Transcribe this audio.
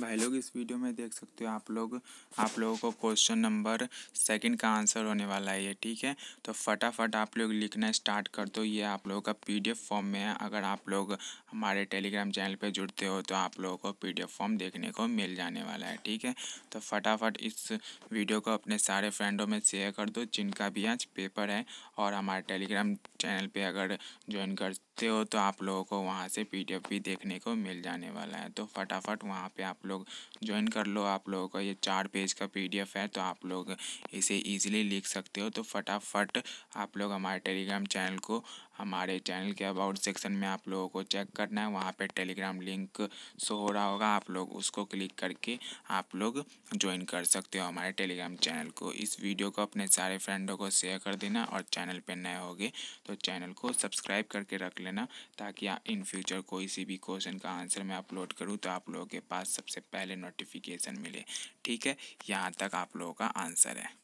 भाई लोग इस वीडियो में देख सकते हो आप लोग आप लोगों को क्वेश्चन नंबर सेकंड का आंसर होने वाला है ये ठीक है तो फटाफट आप लोग लिखना स्टार्ट कर दो ये आप लोगों का पीडीएफ फॉर्म में है अगर आप लोग हमारे टेलीग्राम चैनल पे जुड़ते हो तो आप लोगों को पीडीएफ फॉर्म देखने को मिल जाने वाला है ठीक है तो फटाफट इस वीडियो को अपने सारे फ्रेंडों में शेयर कर दो जिनका भी आज पेपर है और हमारे टेलीग्राम चैनल पर अगर ज्वाइन करते हो तो आप लोगों को वहाँ से पी भी देखने को मिल जाने वाला है तो फटाफट वहाँ पर आप लोग ज्वाइन कर लो आप लोगों का ये चार पेज का पीडीएफ है तो आप लोग इसे ईजिली लिख सकते हो तो फटाफट आप लोग हमारे टेलीग्राम चैनल को हमारे चैनल के अबाउट सेक्शन में आप लोगों को चेक करना है वहाँ पे टेलीग्राम लिंक शो हो रहा होगा आप लोग उसको क्लिक करके आप लोग ज्वाइन कर सकते हो हमारे टेलीग्राम चैनल को इस वीडियो को अपने सारे फ्रेंडों को शेयर कर देना और चैनल पर नए होगे तो चैनल को सब्सक्राइब करके रख लेना ताकि इन फ्यूचर कोई सी भी क्वेश्चन का आंसर मैं अपलोड करूँ तो आप लोगों के पास सबसे सबसे पहले नोटिफिकेशन मिले ठीक है यहाँ तक आप लोगों का आंसर है